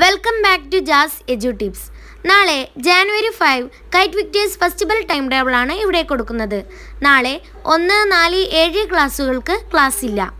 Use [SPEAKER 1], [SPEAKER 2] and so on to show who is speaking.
[SPEAKER 1] welcome back to Jaz edu tips നാളെ January five KITE Victers festival time ടേബിളാണ് ഇവിടെ കൊടുക്കുന്നത് നാളെ ഒന്ന് നാല് ഏഴ് ക്ലാസ്സുകൾക്ക്
[SPEAKER 2] ക്ലാസ്
[SPEAKER 3] ഇല്ല